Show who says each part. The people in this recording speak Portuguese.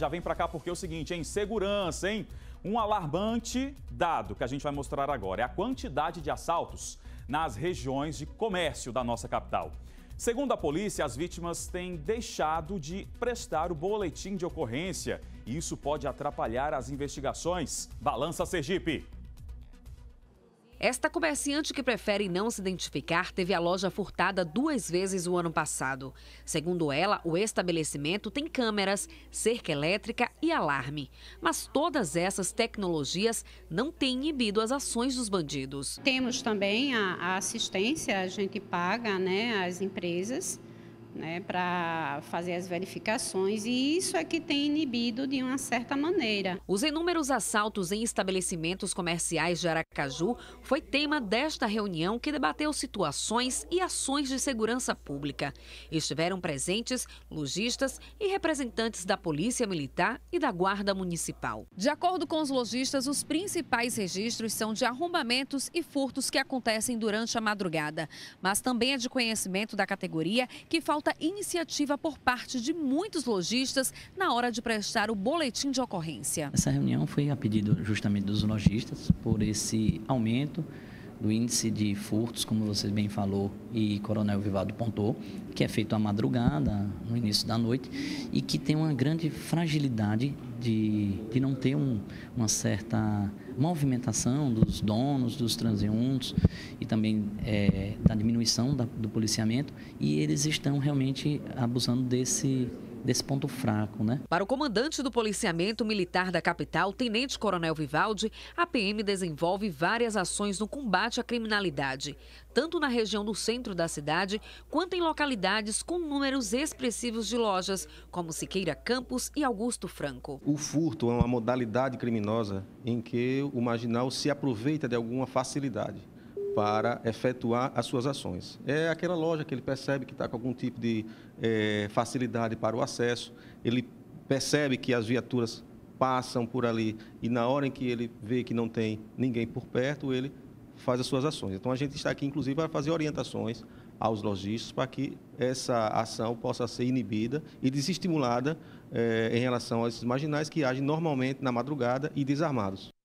Speaker 1: Já vem para cá porque é o seguinte, hein? segurança, hein? Um alarmante dado que a gente vai mostrar agora é a quantidade de assaltos nas regiões de comércio da nossa capital. Segundo a polícia, as vítimas têm deixado de prestar o boletim de ocorrência e isso pode atrapalhar as investigações. Balança Sergipe.
Speaker 2: Esta comerciante que prefere não se identificar teve a loja furtada duas vezes o ano passado. Segundo ela, o estabelecimento tem câmeras, cerca elétrica e alarme. Mas todas essas tecnologias não têm inibido as ações dos bandidos. Temos também a, assistência, a gente paga né, as empresas né, para fazer as verificações e isso é que tem inibido de uma certa maneira. Os inúmeros assaltos em estabelecimentos comerciais de Aracaju foi tema desta reunião que debateu situações e ações de segurança pública. Estiveram presentes lojistas e representantes da Polícia Militar e da Guarda Municipal. De acordo com os lojistas, os principais registros são de arrombamentos e furtos que acontecem durante a madrugada, mas também é de conhecimento da categoria que falta falta iniciativa por parte de muitos lojistas na hora de prestar o boletim de ocorrência.
Speaker 3: Essa reunião foi a pedido justamente dos lojistas por esse aumento do índice de furtos, como você bem falou e Coronel Vivado pontou, que é feito à madrugada, no início da noite, e que tem uma grande fragilidade de, de não ter um, uma certa movimentação dos donos, dos transeuntes e também é, da diminuição da, do policiamento, e eles estão realmente abusando desse desse ponto fraco, né? Para o comandante
Speaker 2: do policiamento militar da capital, Tenente Coronel Vivaldi, a PM desenvolve várias ações no combate à criminalidade, tanto na região do centro da cidade, quanto em localidades com números expressivos de lojas, como Siqueira Campos e Augusto Franco.
Speaker 4: O furto é uma modalidade criminosa em que o marginal se aproveita de alguma facilidade para efetuar as suas ações. É aquela loja que ele percebe que está com algum tipo de é, facilidade para o acesso, ele percebe que as viaturas passam por ali e na hora em que ele vê que não tem ninguém por perto, ele faz as suas ações. Então a gente está aqui, inclusive, para fazer orientações aos lojistas para que essa ação possa ser inibida e desestimulada eh, em relação a esses marginais que agem normalmente na madrugada e desarmados.